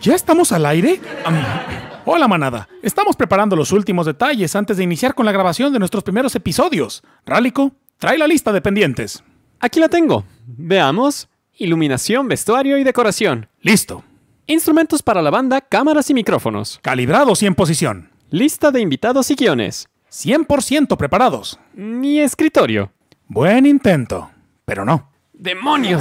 ¿Ya estamos al aire? hola manada, estamos preparando los últimos detalles antes de iniciar con la grabación de nuestros primeros episodios. Rálico, trae la lista de pendientes. Aquí la tengo. Veamos. Iluminación, vestuario y decoración. Listo. Instrumentos para la banda, cámaras y micrófonos. Calibrados y en posición. Lista de invitados y guiones. 100% preparados. Mi escritorio. Buen intento, pero no. ¡Demonios!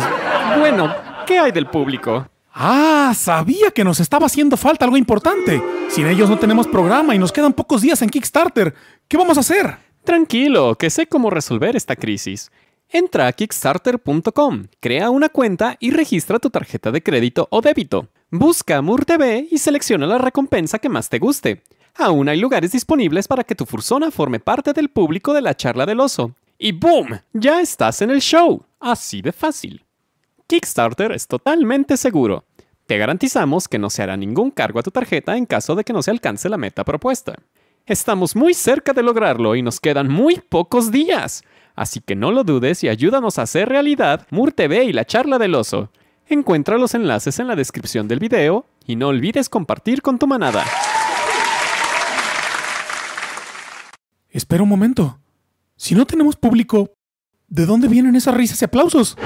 Bueno, ¿qué hay del público? Ah, sabía que nos estaba haciendo falta algo importante. Sin ellos no tenemos programa y nos quedan pocos días en Kickstarter. ¿Qué vamos a hacer? Tranquilo, que sé cómo resolver esta crisis. Entra a kickstarter.com, crea una cuenta y registra tu tarjeta de crédito o débito. Busca Mur TV y selecciona la recompensa que más te guste. Aún hay lugares disponibles para que tu fursona forme parte del público de la charla del oso. Y ¡boom! Ya estás en el show. Así de fácil. Kickstarter es totalmente seguro. Te garantizamos que no se hará ningún cargo a tu tarjeta en caso de que no se alcance la meta propuesta. Estamos muy cerca de lograrlo y nos quedan muy pocos días. Así que no lo dudes y ayúdanos a hacer realidad Mur TV y la charla del oso. Encuentra los enlaces en la descripción del video y no olvides compartir con tu manada. Espera un momento. Si no tenemos público, ¿de dónde vienen esas risas y aplausos?